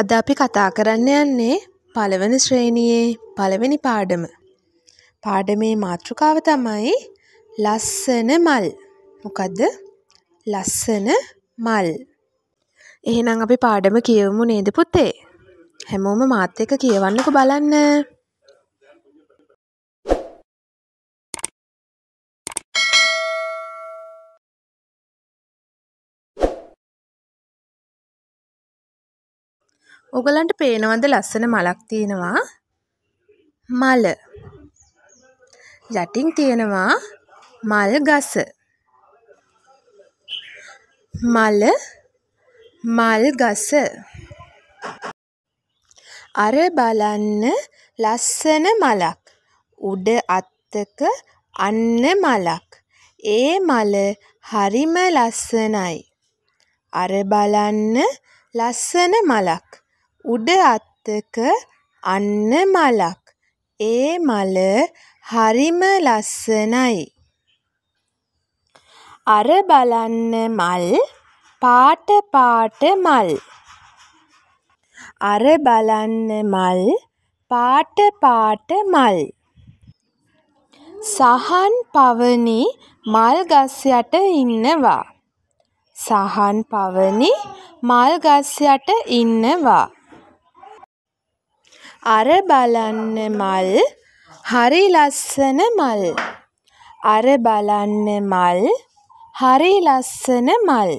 අද අපි කතා කරන්න යන්නේ පළවන ශ්‍රේණියේ පළවෙනි පාඩම. පාඩමේ මාතෘකාව තමයි ලස්සන මල්. මොකද්ද? ලස්සන මල්. එහෙනම් අපි පාඩම කියවමු නේද පුතේ? හැමෝම මාත් එක්ක කියවන්නකෝ බලන්න. ඔගලන්ට පේනවද ලස්සන මලක් තියෙනවා මල යටින් තියෙනවා මල් ගස මල මල් ගස අර බලන්න ලස්සන මලක් උඩ අත්තක අන්න මලක් ඒ මල හරිම ලස්සනයි අර බලන්න ලස්සන මලක් උඩ අත්තක අන්න මලක්. ඒ මල හරිම ලස්සනයි. අර බලන්න මල් පාට පාට මල්. අර බලන්න මල් පාට පාට මල්. සහන් පවනි මල් ගස් යට ඉන්නවා. සහන් පවනි මල් ගස් යට ඉන්නවා. අර බලන්න මල් හරි ලස්සන මල් අර බලන්න මල් හරි ලස්සන මල්